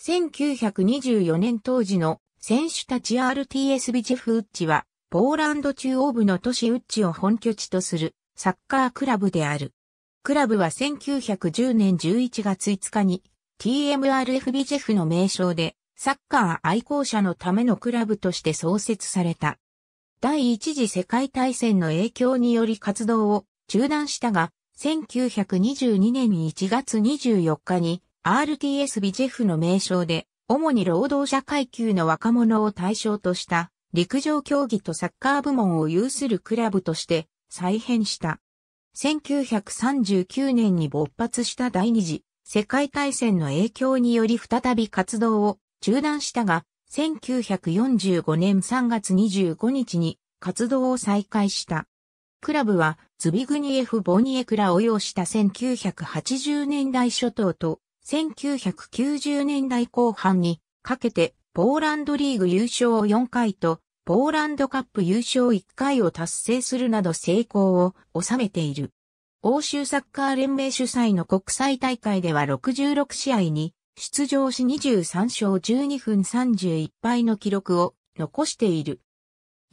1924年当時の選手たち RTS ビジェフウッチは、ポーランド中央部の都市ウッチを本拠地とするサッカークラブである。クラブは1910年11月5日に TMRF ビジェフの名称でサッカー愛好者のためのクラブとして創設された。第一次世界大戦の影響により活動を中断したが、1922年1月24日に RTS ビジェフの名称で、主に労働者階級の若者を対象とした陸上競技とサッカー部門を有するクラブとして再編した。1939年に勃発した第二次世界大戦の影響により再び活動を中断したが、1945年3月25日に活動を再開した。クラブはズビグニエフ・ボニエクラを擁した1980年代初頭と1990年代後半にかけてポーランドリーグ優勝を4回とポーランドカップ優勝1回を達成するなど成功を収めている。欧州サッカー連盟主催の国際大会では66試合に出場し23勝12分31敗の記録を残している。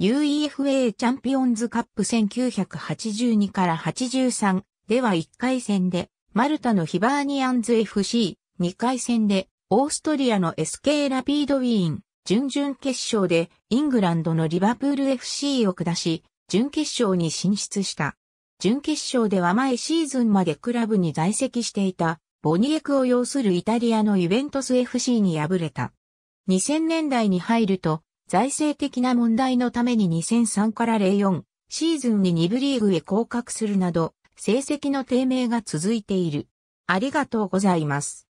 UEFA チャンピオンズカップ1982から83では1回戦でマルタのヒバーニアンズ FC、2回戦で、オーストリアの SK ラピードウィーン、準々決勝で、イングランドのリバプール FC を下し、準決勝に進出した。準決勝では前シーズンまでクラブに在籍していた、ボニエクを要するイタリアのユベントス FC に敗れた。2000年代に入ると、財政的な問題のために2003から04シーズンに2部リーグへ降格するなど、成績の低迷が続いている。ありがとうございます。